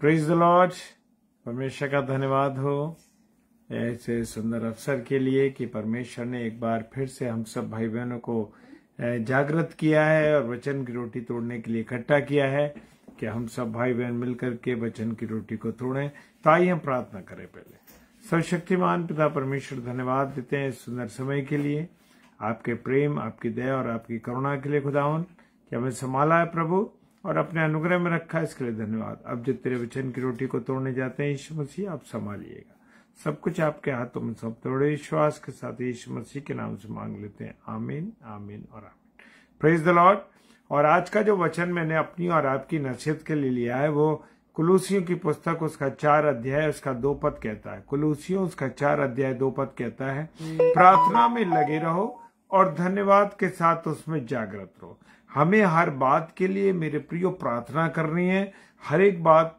Praise the Lord परमेश्वर का धन्यवाद हो ऐसे सुंदर अवसर के लिए कि परमेश्वर ने एक बार फिर से हम सब भाई बहनों को जागृत किया है और वचन की रोटी तोड़ने के लिए इकट्ठा किया है कि हम सब भाई बहन मिलकर के वचन की रोटी को तोड़ें तो आइए हम प्रार्थना करें पहले सर्वशक्तिमान पिता परमेश्वर धन्यवाद देते हैं सुंदर समय के लिए आपके प्रेम आपकी दया और आपकी करुणा के लिए खुदावन कि हमें संभाला है प्रभु और अपने अनुग्रह में रखा इसके लिए धन्यवाद अब जो तेरे वचन की रोटी को तोड़ने जाते हैं यीशु मसीह आप संभालिएगा सब कुछ आपके हाथों में सब तोड़े विश्वास के साथ यीशु मसीह के नाम से मांग लेते हैं आमीन आमीन और आमीन प्रेज द लॉर्ड और आज का जो वचन मैंने अपनी और आपकी नसीहत के लिए लिया है वो कुलूसियों की पुस्तक उसका चार अध्याय उसका दो पद कहता है कुलूसियों उसका चार अध्याय दो पद कहता है प्रार्थना में लगे रहो और धन्यवाद के साथ उसमें जागृत रहो हमें हर बात के लिए मेरे प्रियो प्रार्थना करनी है हर एक बात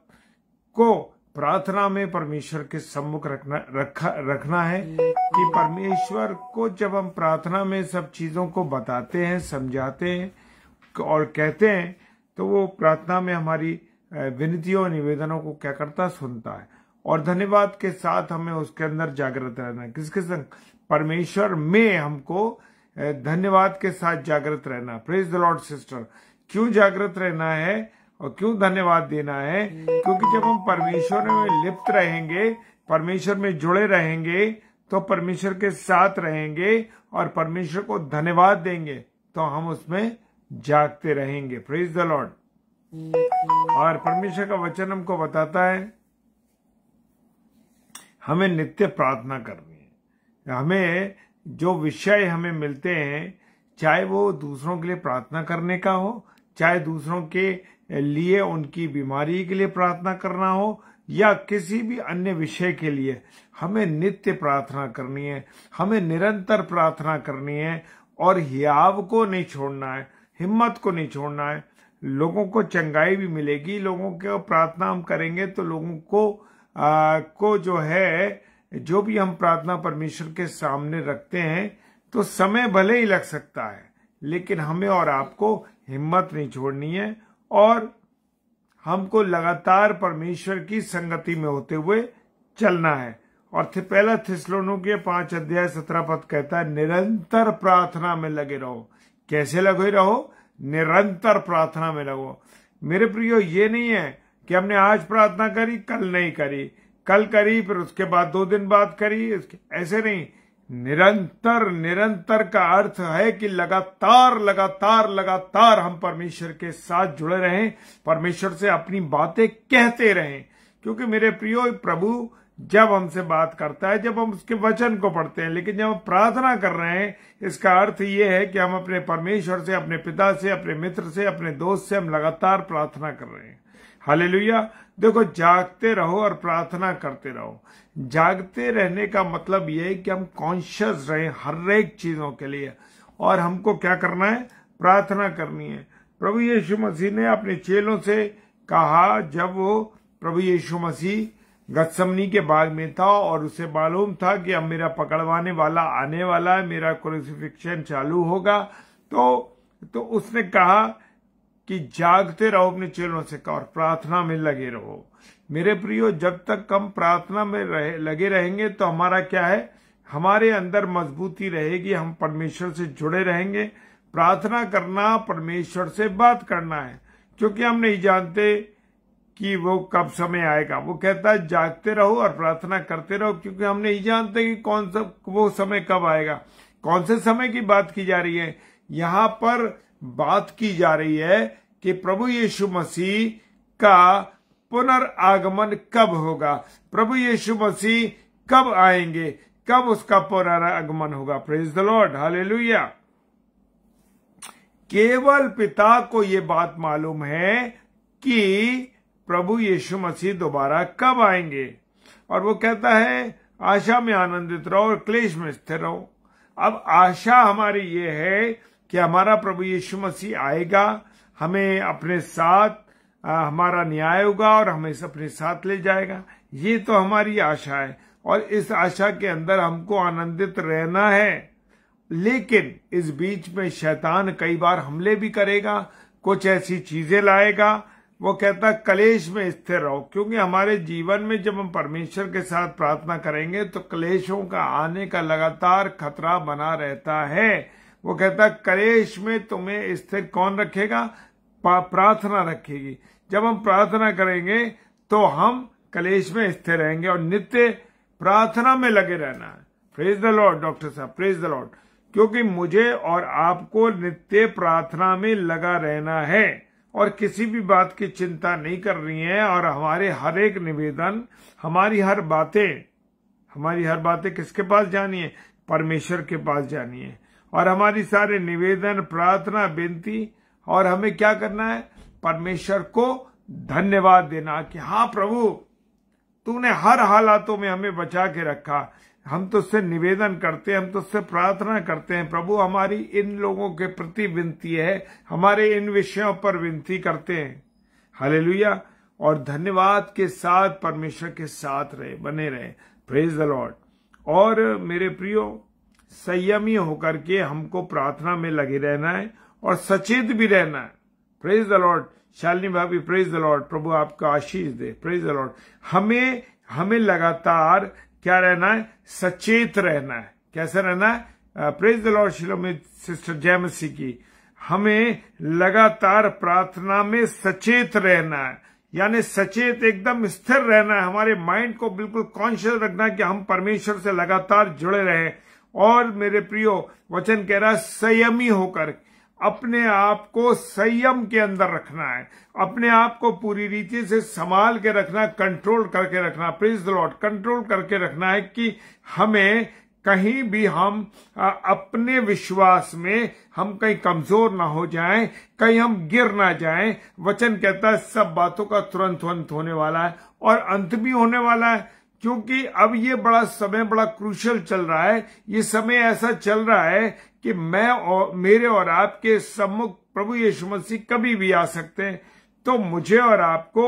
को प्रार्थना में परमेश्वर के सम्मुख रखना रखा रखना है कि परमेश्वर को जब हम प्रार्थना में सब चीजों को बताते हैं समझाते हैं और कहते हैं तो वो प्रार्थना में हमारी विनतियों और निवेदनों को क्या करता सुनता है और धन्यवाद के साथ हमें उसके अंदर जागृत रहना है किसके संग परमेश्वर में हमको धन्यवाद के साथ जागृत रहना प्रेज द लॉर्ड सिस्टर क्यों जागृत रहना है और क्यों धन्यवाद देना है क्योंकि जब हम परमेश्वर में लिप्त रहेंगे परमेश्वर में जुड़े रहेंगे तो परमेश्वर के साथ रहेंगे और परमेश्वर को धन्यवाद देंगे तो हम उसमें जागते रहेंगे प्रेज द लॉर्ड और परमेश्वर का वचन हमको बताता है हमें नित्य प्रार्थना करनी है हमें जो विषय हमें मिलते हैं चाहे वो दूसरों के लिए प्रार्थना करने का हो चाहे दूसरों के लिए उनकी बीमारी के लिए प्रार्थना करना हो या किसी भी अन्य विषय के लिए हमें नित्य प्रार्थना करनी है हमें निरंतर प्रार्थना करनी है और हियाव को नहीं छोड़ना है हिम्मत को नहीं छोड़ना है लोगों को चंगाई भी मिलेगी लोगों के प्रार्थना हम करेंगे तो लोगों को आ, को जो है जो भी हम प्रार्थना परमेश्वर के सामने रखते हैं तो समय भले ही लग सकता है लेकिन हमें और आपको हिम्मत नहीं छोड़नी है और हमको लगातार परमेश्वर की संगति में होते हुए चलना है और थे पहला थिसलोनों के पांच अध्याय सत्रह पद कहता है निरंतर प्रार्थना में लगे रहो कैसे लगे रहो निरंतर प्रार्थना में लगो मेरे प्रियो ये नहीं है कि हमने आज प्रार्थना करी कल नहीं करी कल करी फिर उसके बाद दो दिन बाद करी ऐसे नहीं निरंतर निरंतर का अर्थ है कि लगातार लगातार लगातार हम परमेश्वर के साथ जुड़े रहें परमेश्वर से अपनी बातें कहते रहें क्योंकि मेरे प्रियो प्रभु जब हमसे बात करता है जब हम उसके वचन को पढ़ते हैं लेकिन जब हम प्रार्थना कर रहे हैं इसका अर्थ ये है कि हम अपने परमेश्वर से अपने पिता से अपने मित्र से अपने दोस्त से हम लगातार प्रार्थना कर रहे हैं हालेलुया देखो जागते रहो और प्रार्थना करते रहो जागते रहने का मतलब यह है कि हम कॉन्शियस रहें हर एक चीजों के लिए और हमको क्या करना है प्रार्थना करनी है प्रभु यीशु मसीह ने अपने चेलों से कहा जब वो प्रभु यीशु मसीह गदसमनी के बाग में था और उसे मालूम था कि अब मेरा पकड़वाने वाला आने वाला है मेरा क्रोसिफिक्शन चालू होगा तो तो उसने कहा कि जागते रहो अपने चेहरों से और प्रार्थना में लगे रहो मेरे प्रियो जब तक हम प्रार्थना में रहे, लगे रहेंगे तो हमारा क्या है हमारे अंदर मजबूती रहेगी हम परमेश्वर से जुड़े रहेंगे प्रार्थना करना परमेश्वर से बात करना है क्योंकि हम नहीं जानते कि वो कब समय आएगा वो कहता है जागते रहो और प्रार्थना करते रहो क्योंकि हम नहीं जानते कि कौन सा वो समय कब आएगा कौन से समय की बात की जा रही है यहाँ पर बात की जा रही है कि प्रभु यीशु मसीह का पुनरागमन कब होगा प्रभु यीशु मसीह कब आएंगे कब उसका पुनरागमन होगा प्रेज द लॉर्ड हाले केवल पिता को ये बात मालूम है कि प्रभु यीशु मसीह दोबारा कब आएंगे और वो कहता है आशा में आनंदित रहो और क्लेश में स्थिर रहो अब आशा हमारी ये है कि हमारा प्रभु यीशु मसीह आएगा हमें अपने साथ आ, हमारा न्याय होगा और हमें अपने साथ ले जाएगा ये तो हमारी आशा है और इस आशा के अंदर हमको आनंदित रहना है लेकिन इस बीच में शैतान कई बार हमले भी करेगा कुछ ऐसी चीजें लाएगा वो कहता कलेश में स्थिर रहो क्योंकि हमारे जीवन में जब हम परमेश्वर के साथ प्रार्थना करेंगे तो कलेशों का आने का लगातार खतरा बना रहता है वो कहता है कलेश में तुम्हें स्थिर कौन रखेगा प्रार्थना रखेगी जब हम प्रार्थना करेंगे तो हम कलेश में स्थिर रहेंगे और नित्य प्रार्थना में लगे रहना है प्रेज द लॉर्ड डॉक्टर साहब प्रेज द लॉर्ड क्योंकि मुझे और आपको नित्य प्रार्थना में लगा रहना है और किसी भी बात की चिंता नहीं करनी है और हमारे हर एक निवेदन हमारी हर बातें हमारी हर बातें किसके पास जानी है परमेश्वर के पास जानी है और हमारी सारे निवेदन प्रार्थना बेनती और हमें क्या करना है परमेश्वर को धन्यवाद देना कि हाँ प्रभु तूने हर हालातों में हमें बचा के रखा हम तो उससे निवेदन करते हैं हम तो उससे प्रार्थना करते हैं प्रभु हमारी इन लोगों के प्रति विनती है हमारे इन विषयों पर विनती करते हैं हले और धन्यवाद के साथ परमेश्वर के साथ रहे बने रहे प्रेज द लॉर्ड और मेरे प्रियो संयमी होकर के हमको प्रार्थना में लगे रहना है और सचेत भी रहना है प्रेज द लॉर्ड शालिनी भाभी प्रेज द लॉर्ड प्रभु आपका आशीष दे प्रेज द लॉर्ड हमें हमें लगातार क्या रहना है सचेत रहना है कैसे रहना है praise the lord Shilomith sister जयमसी की हमें लगातार प्रार्थना में सचेत रहना है यानी सचेत एकदम स्थिर रहना है हमारे माइंड को बिल्कुल कॉन्शियस रखना है कि हम परमेश्वर से लगातार जुड़े रहें और मेरे प्रियो वचन कह रहा है संयमी होकर अपने आप को संयम के अंदर रखना है अपने आप को पूरी रीति से संभाल के रखना कंट्रोल करके रखना प्रिंस लॉर्ड कंट्रोल करके रखना है कि हमें कहीं भी हम अपने विश्वास में हम कहीं कमजोर ना हो जाएं, कहीं हम गिर ना जाएं। वचन कहता है सब बातों का तुरंत तुरंत होने वाला है और अंत भी होने वाला है क्योंकि अब ये बड़ा समय बड़ा क्रूशल चल रहा है ये समय ऐसा चल रहा है कि मैं और मेरे और आपके सम्मुख प्रभु यीशु मसीह कभी भी आ सकते हैं तो मुझे और आपको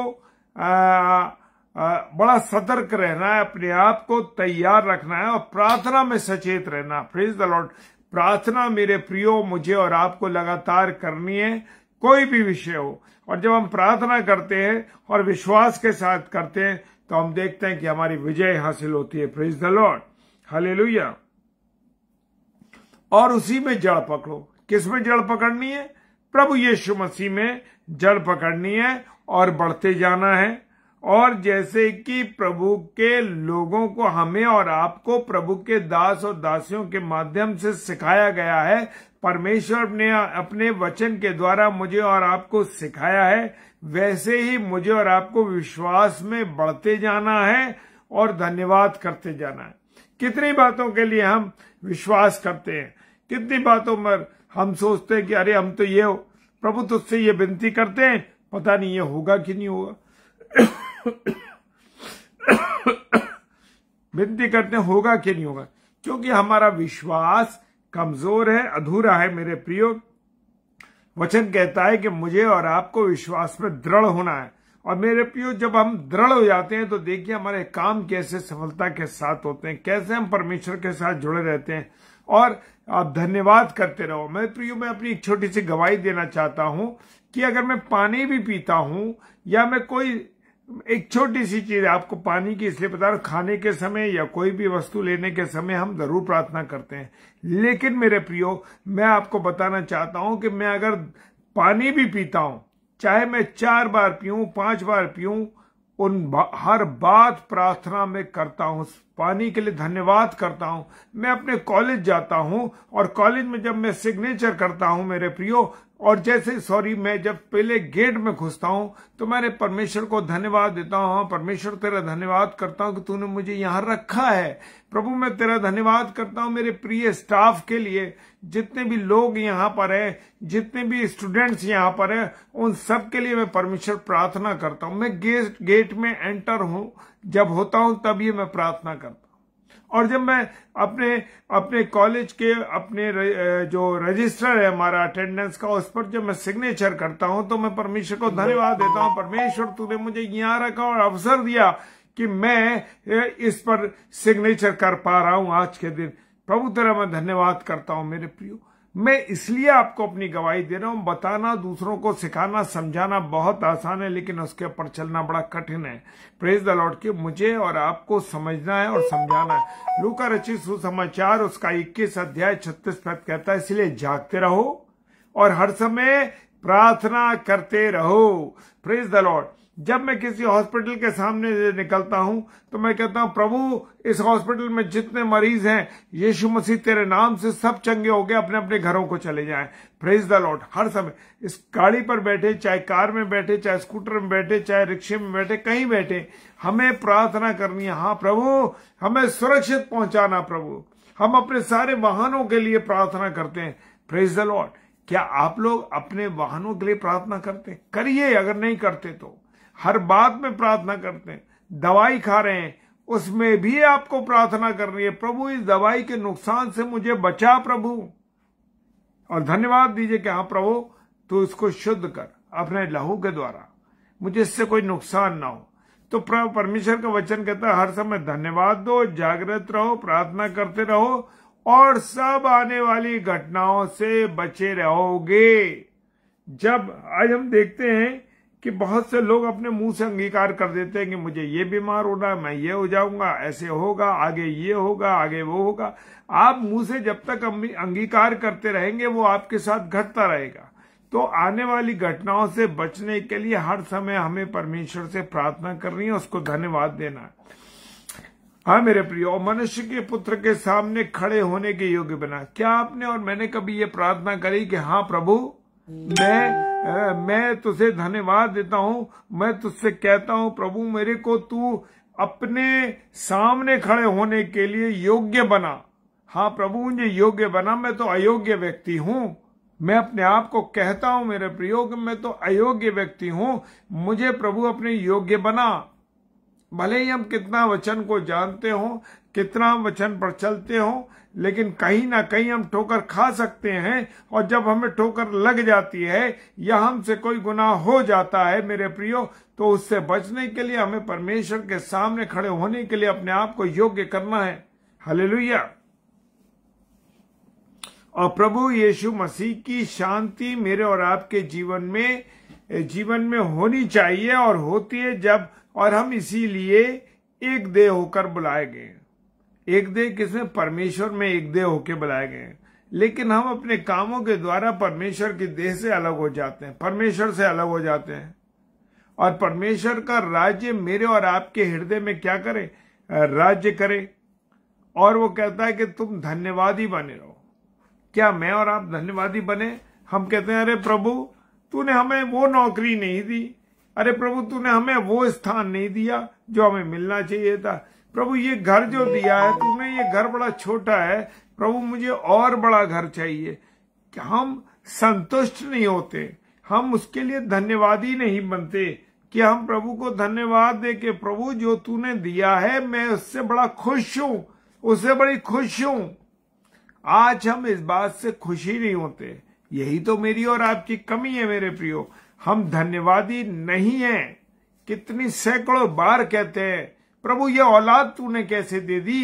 आ, आ, बड़ा सतर्क रहना है अपने आप को तैयार रखना है और प्रार्थना में सचेत रहना फ्रेज द लॉर्ड प्रार्थना मेरे प्रियो मुझे और आपको लगातार करनी है कोई भी विषय हो और जब हम प्रार्थना करते हैं और विश्वास के साथ करते हैं तो हम देखते हैं कि हमारी विजय हासिल होती है प्रेज द लॉर्ड हले और उसी में जड़ पकड़ो किस में जड़ पकड़नी है प्रभु यीशु मसीह में जड़ पकड़नी है और बढ़ते जाना है और जैसे कि प्रभु के लोगों को हमें और आपको प्रभु के दास और दासियों के माध्यम से सिखाया गया है परमेश्वर ने अपने वचन के द्वारा मुझे और आपको सिखाया है वैसे ही मुझे और आपको विश्वास में बढ़ते जाना है और धन्यवाद करते जाना है कितनी बातों के लिए हम विश्वास करते हैं कितनी बातों पर हम सोचते हैं कि अरे हम तो ये प्रभु तुझसे ये विनती करते हैं पता नहीं ये होगा कि नहीं होगा विनती करते होगा कि नहीं होगा क्योंकि हमारा विश्वास कमजोर है अधूरा है मेरे प्रियो वचन कहता है कि मुझे और आपको विश्वास में दृढ़ होना है और मेरे प्रियो जब हम दृढ़ हो जाते हैं तो देखिए हमारे काम कैसे सफलता के साथ होते हैं कैसे हम परमेश्वर के साथ जुड़े रहते हैं और आप धन्यवाद करते रहो मैं प्रियो मैं अपनी एक छोटी सी गवाही देना चाहता हूं कि अगर मैं पानी भी पीता हूं या मैं कोई एक छोटी सी चीज आपको पानी की इसलिए बता रहा खाने के समय या कोई भी वस्तु लेने के समय हम जरूर प्रार्थना करते हैं लेकिन मेरे प्रियो मैं आपको बताना चाहता हूं कि मैं अगर पानी भी पीता हूं चाहे मैं चार बार पीऊ पांच बार पीऊ उन बा, हर बात प्रार्थना में करता हूं पानी के लिए धन्यवाद करता हूं मैं अपने कॉलेज जाता हूं और कॉलेज में जब मैं सिग्नेचर करता हूं मेरे प्रियो और जैसे सॉरी मैं जब पहले गेट में घुसता हूं तो मैंने परमेश्वर को धन्यवाद देता हूं परमेश्वर तेरा धन्यवाद करता हूं कि तूने मुझे यहां रखा है प्रभु मैं तेरा धन्यवाद करता हूं मेरे प्रिय स्टाफ के लिए जितने भी लोग यहां पर हैं जितने भी स्टूडेंट्स यहां पर हैं उन सब के लिए मैं परमेश्वर प्रार्थना करता हूं मैं गेट गेट में एंटर हूं जब होता हूं तब ये मैं प्रार्थना करता हूं और जब मैं अपने अपने कॉलेज के अपने जो रजिस्टर है हमारा अटेंडेंस का उस पर जब मैं सिग्नेचर करता हूं तो मैं परमेश्वर को धन्यवाद देता हूं परमेश्वर तूने मुझे यहां रखा और अवसर दिया कि मैं इस पर सिग्नेचर कर पा रहा हूं आज के दिन प्रभु तेरा मैं धन्यवाद करता हूं मेरे प्रियो मैं इसलिए आपको अपनी गवाही दे रहा हूं बताना दूसरों को सिखाना समझाना बहुत आसान है लेकिन उसके ऊपर चलना बड़ा कठिन है प्रेस द लॉर्ड के मुझे और आपको समझना है और समझाना है लू का रचित सुसमाचार उसका इक्कीस अध्याय छत्तीस पद कहता है इसलिए जागते रहो और हर समय प्रार्थना करते रहो प्रेस द लॉर्ड जब मैं किसी हॉस्पिटल के सामने निकलता हूं तो मैं कहता हूं प्रभु इस हॉस्पिटल में जितने मरीज हैं यीशु मसीह तेरे नाम से सब चंगे हो गए अपने अपने घरों को चले जाएं प्रेज द लॉर्ड हर समय इस गाड़ी पर बैठे चाहे कार में बैठे चाहे स्कूटर में बैठे चाहे रिक्शे में बैठे कहीं बैठे हमें प्रार्थना करनी है हाँ प्रभु हमें सुरक्षित पहुंचाना प्रभु हम अपने सारे वाहनों के लिए प्रार्थना करते हैं प्रेज द लॉर्ड क्या आप लोग अपने वाहनों के लिए प्रार्थना करते करिए अगर नहीं करते तो हर बात में प्रार्थना करते हैं दवाई खा रहे हैं उसमें भी आपको प्रार्थना करनी है प्रभु इस दवाई के नुकसान से मुझे बचा प्रभु और धन्यवाद दीजिए कि हाँ प्रभु तू इसको शुद्ध कर अपने लहू के द्वारा मुझे इससे कोई नुकसान ना हो तो परमेश्वर का वचन कहता है हर समय धन्यवाद दो जागृत रहो प्रार्थना करते रहो और सब आने वाली घटनाओं से बचे रहोगे जब आज हम देखते हैं कि बहुत से लोग अपने मुंह से अंगीकार कर देते हैं कि मुझे ये बीमार होना मैं ये हो जाऊंगा ऐसे होगा आगे ये होगा आगे वो होगा आप मुंह से जब तक अंगीकार करते रहेंगे वो आपके साथ घटता रहेगा तो आने वाली घटनाओं से बचने के लिए हर समय हमें परमेश्वर से प्रार्थना करनी है उसको धन्यवाद देना है हाँ मेरे प्रियो मनुष्य के पुत्र के सामने खड़े होने के योग्य बना क्या आपने और मैंने कभी ये प्रार्थना करी कि हाँ प्रभु मैं मैं तुझे धन्यवाद देता हूँ मैं तुझसे कहता हूँ प्रभु मेरे को तू अपने सामने खड़े होने के लिए योग्य बना हाँ प्रभु मुझे योग्य बना मैं तो अयोग्य व्यक्ति हूँ मैं अपने आप को कहता हूँ मेरे प्रियो मैं तो अयोग्य व्यक्ति हूँ मुझे प्रभु अपने योग्य बना भले ही हम कितना वचन को जानते हो कितना वचन पर चलते हो लेकिन कहीं ना कहीं हम ठोकर खा सकते हैं और जब हमें ठोकर लग जाती है या हमसे कोई गुनाह हो जाता है मेरे प्रियो तो उससे बचने के लिए हमें परमेश्वर के सामने खड़े होने के लिए अपने आप को योग्य करना है हले और प्रभु यीशु मसीह की शांति मेरे और आपके जीवन में जीवन में होनी चाहिए और होती है जब और हम इसीलिए एक देह होकर बुलाए गए एक देह किसमें परमेश्वर में एक देह होके बनाए गए हैं लेकिन हम अपने कामों के द्वारा परमेश्वर के देह से अलग हो जाते हैं परमेश्वर से अलग हो जाते हैं और परमेश्वर का राज्य मेरे और आपके हृदय में क्या करे राज्य करे और वो कहता है कि तुम धन्यवादी बने रहो क्या मैं और आप धन्यवादी बने हम कहते हैं अरे प्रभु तूने हमें वो नौकरी नहीं दी अरे प्रभु तूने हमें वो स्थान नहीं दिया जो हमें मिलना चाहिए था प्रभु ये घर जो दिया है तूने ये घर बड़ा छोटा है प्रभु मुझे और बड़ा घर चाहिए हम संतुष्ट नहीं होते हम उसके लिए धन्यवाद ही नहीं बनते कि हम प्रभु को धन्यवाद दे के प्रभु जो तूने दिया है मैं उससे बड़ा खुश हूं उससे बड़ी खुश हूं आज हम इस बात से खुशी नहीं होते यही तो मेरी और आपकी कमी है मेरे प्रियो हम धन्यवादी नहीं हैं कितनी सैकड़ों बार कहते हैं प्रभु ये औलाद तूने कैसे दे दी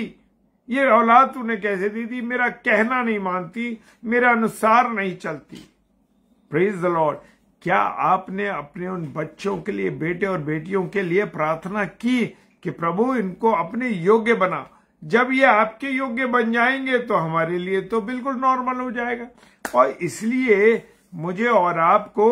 ये औलाद तूने कैसे दे दी मेरा कहना नहीं मानती मेरा अनुसार नहीं चलती प्रेज द लॉर्ड क्या आपने अपने उन बच्चों के लिए बेटे और बेटियों के लिए प्रार्थना की कि प्रभु इनको अपने योग्य बना जब ये आपके योग्य बन जाएंगे तो हमारे लिए तो बिल्कुल नॉर्मल हो जाएगा और इसलिए मुझे और आपको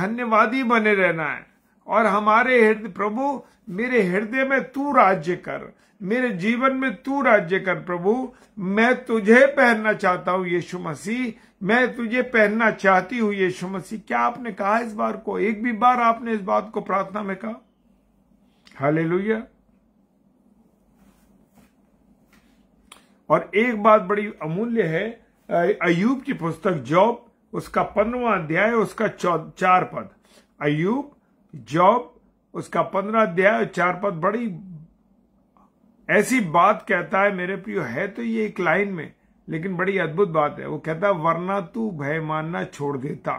धन्यवादी बने रहना है और हमारे हृदय प्रभु मेरे हृदय में तू राज्य कर मेरे जीवन में तू राज्य कर प्रभु मैं तुझे पहनना चाहता हूं यीशु मसीह मैं तुझे पहनना चाहती हूं यीशु मसीह क्या आपने कहा इस बार को एक भी बार आपने इस बात को प्रार्थना में कहा हाले और एक बात बड़ी अमूल्य है अयूब की पुस्तक जॉब उसका पन्नवा अध्याय उसका चार पद अयूब जॉब उसका पंद्रह अध्याय चार पद बड़ी ऐसी बात कहता है मेरे प्रियो है तो ये एक लाइन में लेकिन बड़ी अद्भुत बात है वो कहता है वरना तू भय मानना छोड़ देता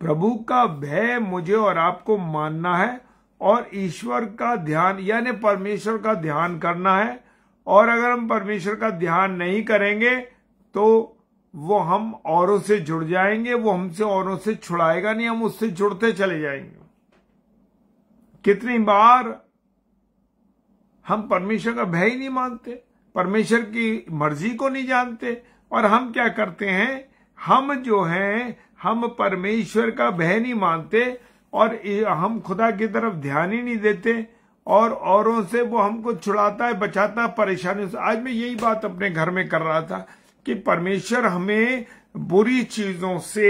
प्रभु का भय मुझे और आपको मानना है और ईश्वर का ध्यान यानी परमेश्वर का ध्यान करना है और अगर हम परमेश्वर का ध्यान नहीं करेंगे तो वो हम औरों से जुड़ जाएंगे वो हमसे औरों से छुड़ाएगा नहीं हम उससे जुड़ते चले जाएंगे कितनी बार हम परमेश्वर का भय ही नहीं मानते परमेश्वर की मर्जी को नहीं जानते और हम क्या करते हैं हम जो हैं हम परमेश्वर का भय नहीं मानते और हम खुदा की तरफ ध्यान ही नहीं देते और औरों से वो हमको छुड़ाता है बचाता है परेशानियों से आज मैं यही बात अपने घर में कर रहा था कि परमेश्वर हमें बुरी चीजों से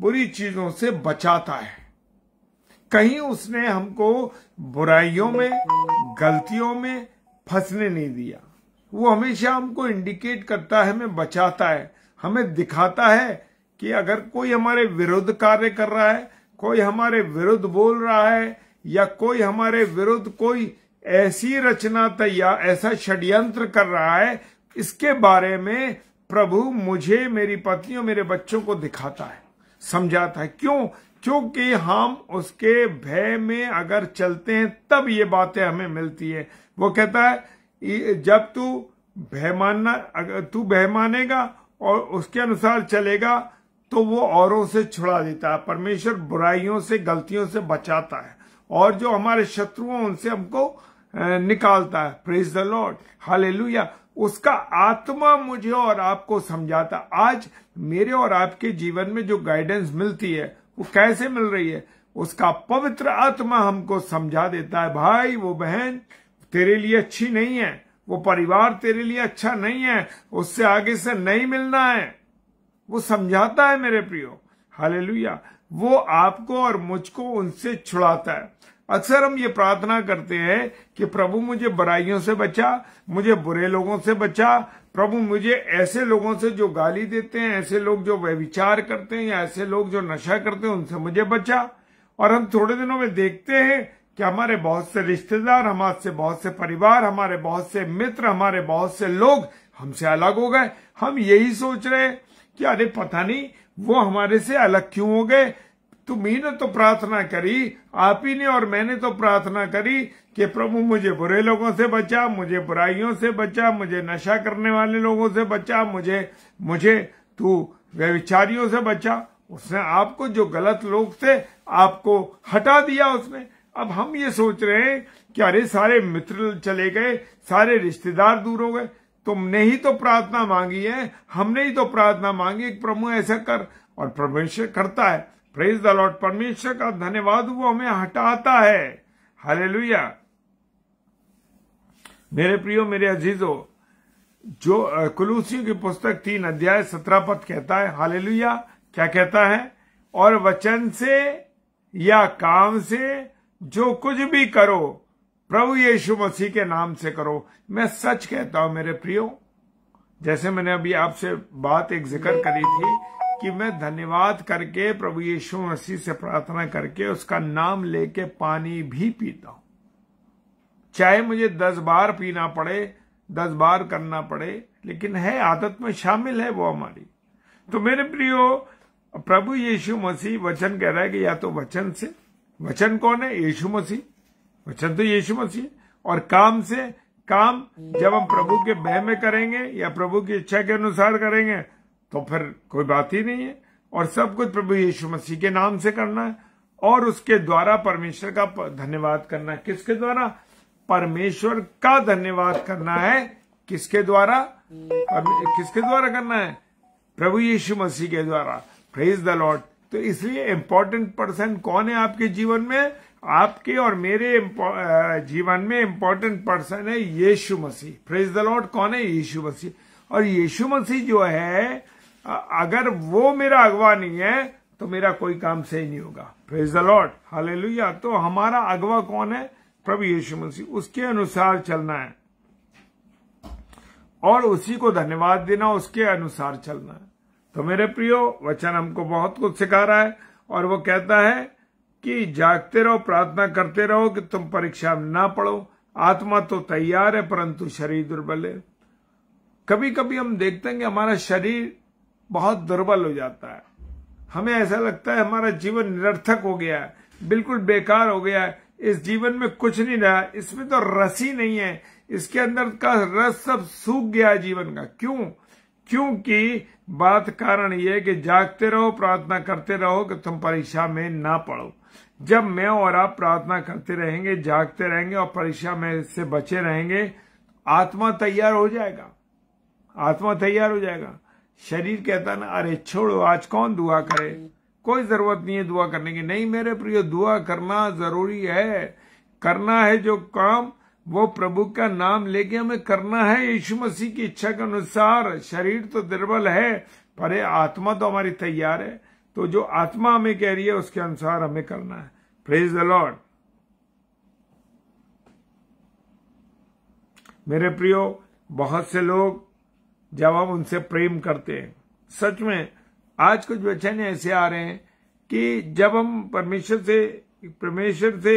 बुरी चीजों से बचाता है कहीं उसने हमको बुराइयों में गलतियों में फंसने नहीं दिया वो हमेशा हमको इंडिकेट करता है हमें बचाता है हमें दिखाता है कि अगर कोई हमारे विरुद्ध कार्य कर रहा है कोई हमारे विरुद्ध बोल रहा है या कोई हमारे विरुद्ध कोई ऐसी रचना तैयार ऐसा षड्यंत्र कर रहा है इसके बारे में प्रभु मुझे मेरी पत्नी और मेरे बच्चों को दिखाता है समझाता है क्यों क्योंकि हम उसके भय में अगर चलते हैं तब ये बातें हमें मिलती है वो कहता है जब तू भय मानना अगर तू भय मानेगा और उसके अनुसार चलेगा तो वो औरों से छुड़ा देता है परमेश्वर बुराइयों से गलतियों से बचाता है और जो हमारे शत्रुओं उनसे हमको निकालता है प्रेज द लॉर्ड हालेलुया उसका आत्मा मुझे और आपको समझाता आज मेरे और आपके जीवन में जो गाइडेंस मिलती है वो कैसे मिल रही है उसका पवित्र आत्मा हमको समझा देता है भाई वो बहन तेरे लिए अच्छी नहीं है वो परिवार तेरे लिए अच्छा नहीं है उससे आगे से नहीं मिलना है वो समझाता है मेरे प्रियो हालेलुया वो आपको और मुझको उनसे छुड़ाता है अक्सर हम ये प्रार्थना करते हैं कि प्रभु मुझे बुराइयों से बचा मुझे बुरे लोगों से बचा प्रभु मुझे ऐसे लोगों से जो गाली देते हैं ऐसे लोग जो व्यविचार करते हैं या ऐसे लोग जो नशा करते हैं उनसे मुझे बचा और हम थोड़े दिनों में देखते हैं कि हमारे बहुत से रिश्तेदार हमारे से बहुत से परिवार हमारे बहुत से मित्र हमारे बहुत से लोग हमसे अलग हो गए हम यही सोच रहे कि अरे पता नहीं वो हमारे से अलग क्यों हो गए तुम ही ने तो प्रार्थना करी आप ही ने और मैंने तो प्रार्थना करी कि प्रभु मुझे बुरे लोगों से बचा मुझे बुराइयों से बचा मुझे नशा करने वाले लोगों से बचा मुझे मुझे तू व्यविचारियों से बचा उसने आपको जो गलत लोग थे आपको हटा दिया उसने अब हम ये सोच रहे हैं कि अरे सारे मित्र चले गए सारे रिश्तेदार दूर हो गए तुमने ही तो प्रार्थना मांगी है हमने ही तो प्रार्थना मांगी प्रभु ऐसा कर और परमेश्वर करता है प्रेज द लॉर्ड परमेश्वर का धन्यवाद वो हमें हटाता है हालेलुया मेरे प्रियो मेरे अजीजो जो कुलूसियों की पुस्तक तीन अध्याय सत्रह पद कहता है हालेलुया क्या कहता है और वचन से या काम से जो कुछ भी करो प्रभु यीशु मसीह के नाम से करो मैं सच कहता हूं मेरे प्रियो जैसे मैंने अभी आपसे बात एक जिक्र करी थी कि मैं धन्यवाद करके प्रभु यीशु मसीह से प्रार्थना करके उसका नाम लेके पानी भी पीता हूं चाहे मुझे दस बार पीना पड़े दस बार करना पड़े लेकिन है आदत में शामिल है वो हमारी तो मेरे प्रियो प्रभु यीशु मसीह वचन कह रहा है कि या तो वचन से वचन कौन है यीशु मसीह वचन तो यीशु मसीह और काम से काम जब हम प्रभु के बह में करेंगे या प्रभु की इच्छा के अनुसार करेंगे तो फिर कोई बात ही नहीं है और सब कुछ प्रभु यीशु मसीह के नाम से करना है और उसके द्वारा परमेश्वर का धन्यवाद करना है किसके द्वारा परमेश्वर का धन्यवाद करना है किसके द्वारा किसके द्वारा करना है प्रभु यीशु मसीह के द्वारा प्रेज द लॉर्ड तो इसलिए इम्पोर्टेंट पर्सन कौन है आपके जीवन में आपके और मेरे जीवन में इम्पोर्टेंट पर्सन है यीशु मसीह प्रेज द लॉर्ड कौन है यीशु मसीह और यीशु मसीह जो है अगर वो मेरा अगवा नहीं है तो मेरा कोई काम सही नहीं होगा फ्रेज द लॉर्ड हाल तो हमारा अगवा कौन है प्रभु यीशु मसीह उसके अनुसार चलना है और उसी को धन्यवाद देना उसके अनुसार चलना है तो मेरे प्रियो वचन हमको बहुत कुछ सिखा रहा है और वो कहता है कि जागते रहो प्रार्थना करते रहो कि तुम परीक्षा में ना पढ़ो आत्मा तो तैयार है परंतु शरीर दुर्बल है कभी कभी हम देखते हैं कि हमारा शरीर बहुत दुर्बल हो जाता है हमें ऐसा लगता है हमारा जीवन निरर्थक हो गया है बिल्कुल बेकार हो गया है इस जीवन में कुछ नहीं रहा इसमें तो रस ही नहीं है इसके अंदर का रस सब सूख गया है जीवन का क्यों क्योंकि बात कारण यह कि जागते रहो प्रार्थना करते रहो कि तुम परीक्षा में ना पढ़ो जब मैं और आप प्रार्थना करते रहेंगे जागते रहेंगे और परीक्षा में से बचे रहेंगे आत्मा तैयार हो जाएगा आत्मा तैयार हो जाएगा शरीर कहता ना अरे छोड़ो आज कौन दुआ करे कोई जरूरत नहीं है दुआ करने की नहीं मेरे प्रियो दुआ करना जरूरी है करना है जो काम वो प्रभु का नाम लेके हमें करना है यीशु मसीह की इच्छा के अनुसार शरीर तो दुर्बल है पर आत्मा तो हमारी तैयार है तो जो आत्मा हमें कह रही है उसके अनुसार हमें करना है प्रेज द लॉर्ड मेरे प्रियो बहुत से लोग जब हम उनसे प्रेम करते हैं सच में आज कुछ वचन ऐसे आ रहे हैं कि जब हम परमेश्वर से परमेश्वर से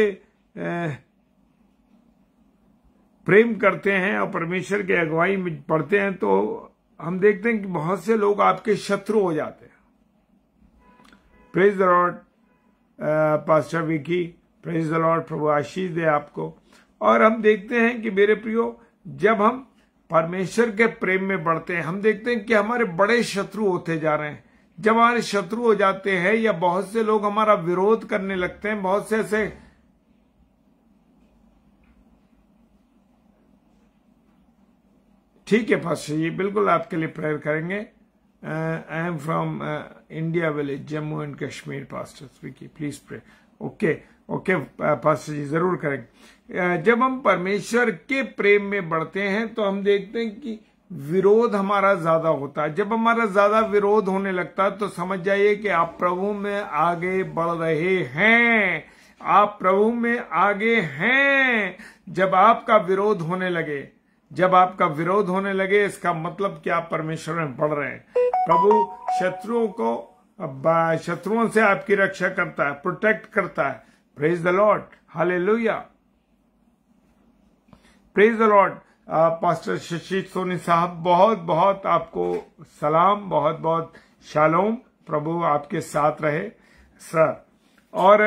प्रेम करते हैं और परमेश्वर के अगुवाई में पढ़ते हैं तो हम देखते हैं कि बहुत से लोग आपके शत्रु हो जाते हैं praise the lord pastor Vicky praise the lord प्रभु आशीष दे आपको और हम देखते हैं कि मेरे प्रियो जब हम परमेश्वर के प्रेम में बढ़ते हैं हम देखते हैं कि हमारे बड़े शत्रु होते जा रहे हैं जब हमारे शत्रु हो जाते हैं या बहुत से लोग हमारा विरोध करने लगते हैं बहुत से ऐसे ठीक है पास्टर जी बिल्कुल आपके लिए प्रेयर करेंगे I am from India village Jammu and Kashmir pastor स्पीकी please pray okay okay pastor ji जरूर करेंगे uh, जब हम परमेश्वर के प्रेम में बढ़ते हैं तो हम देखते हैं कि विरोध हमारा ज्यादा होता है जब हमारा ज्यादा विरोध होने लगता है तो समझ जाइए कि आप प्रभु में आगे बढ़ रहे हैं आप प्रभु में आगे हैं जब आपका विरोध होने लगे जब आपका विरोध होने लगे इसका मतलब कि आप परमेश्वर में बढ़ रहे हैं प्रभु शत्रुओं को शत्रुओं से आपकी रक्षा करता है प्रोटेक्ट करता है praise the lord Lohia praise the lord pastor Shashi Soni साहब बहुत बहुत आपको सलाम बहुत बहुत शालोम प्रभु आपके साथ रहे सर और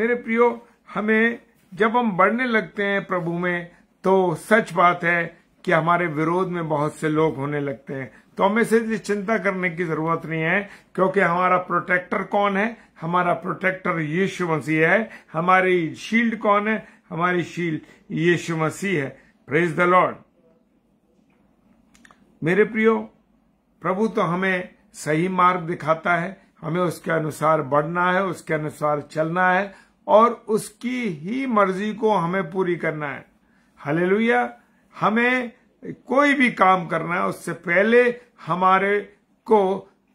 मेरे प्रियो हमें जब हम बढ़ने लगते हैं प्रभु में तो सच बात है कि हमारे विरोध में बहुत से लोग होने लगते हैं तो हमें से चिंता करने की जरूरत नहीं है क्योंकि हमारा प्रोटेक्टर कौन है हमारा प्रोटेक्टर यीशु मसीह है हमारी शील्ड कौन है हमारी शील्ड यीशु मसीह है प्रेज द लॉर्ड मेरे प्रियो प्रभु तो हमें सही मार्ग दिखाता है हमें उसके अनुसार बढ़ना है उसके अनुसार चलना है और उसकी ही मर्जी को हमें पूरी करना है हले हमें कोई भी काम करना है उससे पहले हमारे को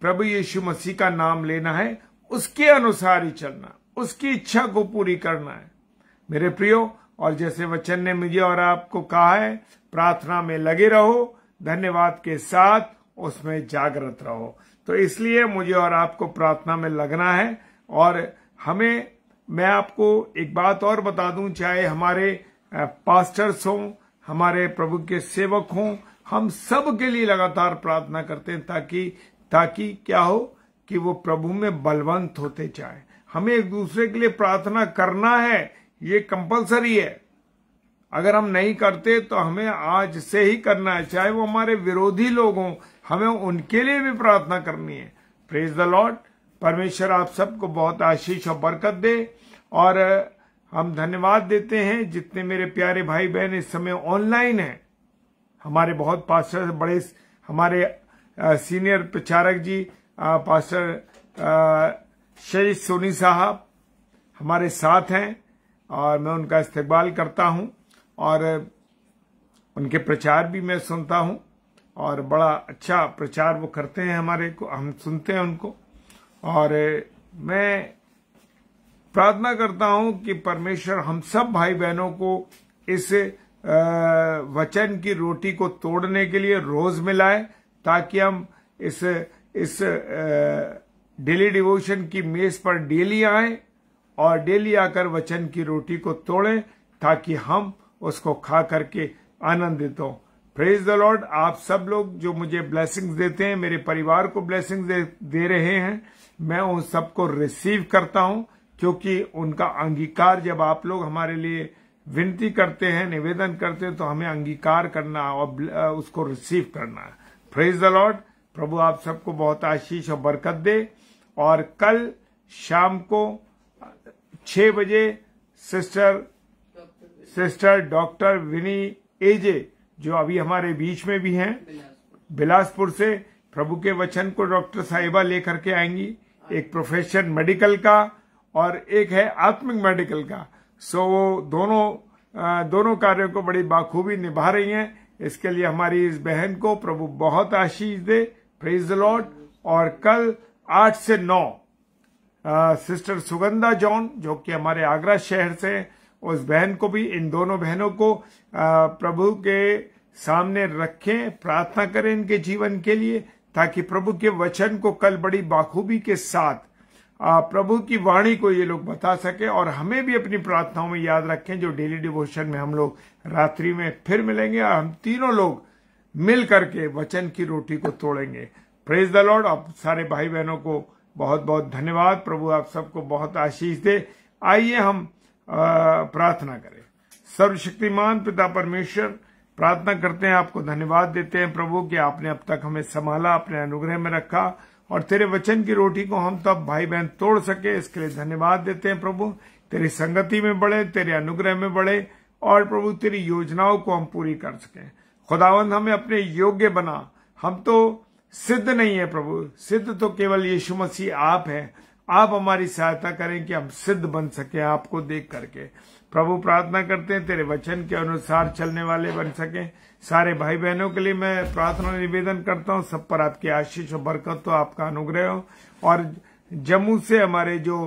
प्रभु यीशु मसीह का नाम लेना है उसके अनुसार ही चलना उसकी इच्छा को पूरी करना है मेरे प्रियो और जैसे वचन ने मुझे और आपको कहा है प्रार्थना में लगे रहो धन्यवाद के साथ उसमें जागृत रहो तो इसलिए मुझे और आपको प्रार्थना में लगना है और हमें मैं आपको एक बात और बता दूं चाहे हमारे पास्टर्स हों हमारे प्रभु के सेवक हों हम सब के लिए लगातार प्रार्थना करते हैं ताकि ताकि क्या हो कि वो प्रभु में बलवंत होते जाए हमें एक दूसरे के लिए प्रार्थना करना है ये कंपलसरी है अगर हम नहीं करते तो हमें आज से ही करना है चाहे वो हमारे विरोधी लोग हों हमें उनके लिए भी प्रार्थना करनी है प्रेज द लॉर्ड परमेश्वर आप सबको बहुत आशीष और बरकत दे और हम धन्यवाद देते हैं जितने मेरे प्यारे भाई बहन इस समय ऑनलाइन हैं हमारे बहुत पास्टर बड़े हमारे सीनियर प्रचारक जी पास्टर शेष सोनी साहब हमारे साथ हैं और मैं उनका इस्तेबाल करता हूं और उनके प्रचार भी मैं सुनता हूं और बड़ा अच्छा प्रचार वो करते हैं हमारे को हम सुनते हैं उनको और मैं प्रार्थना करता हूं कि परमेश्वर हम सब भाई बहनों को इस वचन की रोटी को तोड़ने के लिए रोज मिलाए ताकि हम इस इस डेली डिवोशन की मेज पर डेली आए और डेली आकर वचन की रोटी को तोड़ें ताकि हम उसको खा करके आनंदित हो फ्रेज द लॉर्ड आप सब लोग जो मुझे ब्लेसिंग्स देते हैं मेरे परिवार को ब्लेसिंग्स दे, दे रहे हैं मैं उन सबको रिसीव करता हूं क्योंकि उनका अंगीकार जब आप लोग हमारे लिए विनती करते हैं निवेदन करते हैं तो हमें अंगीकार करना और उसको रिसीव करना है प्रेज द लॉर्ड प्रभु आप सबको बहुत आशीष और बरकत दे और कल शाम को छह बजे सिस्टर सिस्टर डॉक्टर विनी एजे जो अभी हमारे बीच में भी हैं बिलासपुर से प्रभु के वचन को डॉक्टर साहिबा लेकर के आएंगी एक प्रोफेशन मेडिकल का और एक है आत्मिक मेडिकल का सो वो दोनों दोनों कार्यों को बड़ी बाखूबी निभा रही हैं इसके लिए हमारी इस बहन को प्रभु बहुत आशीष दे प्रेज लॉर्ड और कल आठ से नौ सिस्टर सुगंधा जॉन जो कि हमारे आगरा शहर से उस बहन को भी इन दोनों बहनों को प्रभु के सामने रखें प्रार्थना करें इनके जीवन के लिए ताकि प्रभु के वचन को कल बड़ी बाखूबी के साथ आ, प्रभु की वाणी को ये लोग बता सके और हमें भी अपनी प्रार्थनाओं में याद रखें जो डेली डिवोशन में हम लोग रात्रि में फिर मिलेंगे और हम तीनों लोग मिल करके वचन की रोटी को तोड़ेंगे प्रेज द लॉर्ड आप सारे भाई बहनों को बहुत बहुत धन्यवाद प्रभु आप सबको बहुत आशीष दे आइए हम प्रार्थना करें सर्वशक्तिमान पिता परमेश्वर प्रार्थना करते हैं आपको धन्यवाद देते हैं प्रभु कि आपने अब तक हमें संभाला अपने अनुग्रह में रखा और तेरे वचन की रोटी को हम तब भाई बहन तोड़ सके इसके लिए धन्यवाद देते हैं प्रभु तेरी संगति में बढ़े तेरे अनुग्रह में बढ़े और प्रभु तेरी योजनाओं को हम पूरी कर सकें खुदावंद हमें अपने योग्य बना हम तो सिद्ध नहीं है प्रभु सिद्ध तो केवल यीशु मसीह आप हैं आप हमारी सहायता करें कि हम सिद्ध बन सके आपको देख करके प्रभु प्रार्थना करते हैं तेरे वचन के अनुसार चलने वाले बन सके सारे भाई बहनों के लिए मैं प्रार्थना निवेदन करता हूँ सब पर आपकी आशीष और बरकत तो आपका अनुग्रह हो और जम्मू से हमारे जो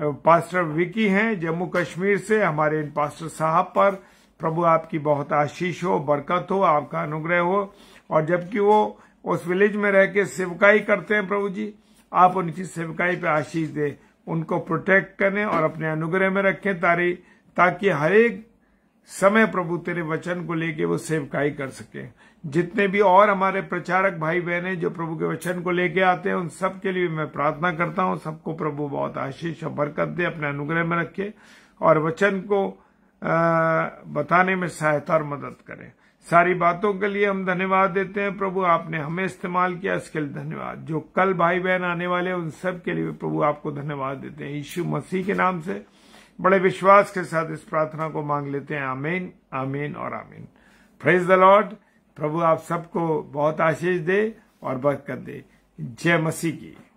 पास्टर विकी हैं जम्मू कश्मीर से हमारे इन पास्टर साहब पर प्रभु आपकी बहुत आशीष हो बरकत हो आपका अनुग्रह हो और जबकि वो उस विलेज में रह के सेवकाई करते हैं प्रभु जी आप उनकी सेवकाई पे आशीष दें उनको प्रोटेक्ट करें और अपने अनुग्रह में रखें तारी ताकि हरेक समय प्रभु तेरे वचन को लेके वो सेवकाई कर सके जितने भी और हमारे प्रचारक भाई बहने जो प्रभु के वचन को लेके आते हैं उन सब के लिए मैं प्रार्थना करता हूं सबको प्रभु बहुत आशीष और बरकत दे अपने अनुग्रह में रखे और वचन को आ, बताने में सहायता और मदद करें सारी बातों के लिए हम धन्यवाद देते हैं प्रभु आपने हमें इस्तेमाल किया इसके लिए धन्यवाद जो कल भाई बहन आने वाले उन सब के लिए प्रभु आपको धन्यवाद देते हैं यीशु मसीह के नाम से बड़े विश्वास के साथ इस प्रार्थना को मांग लेते हैं आमीन आमीन और आमीन फ्रेज द लॉर्ड प्रभु आप सबको बहुत आशीष दे और बरकत दे जय मसीह की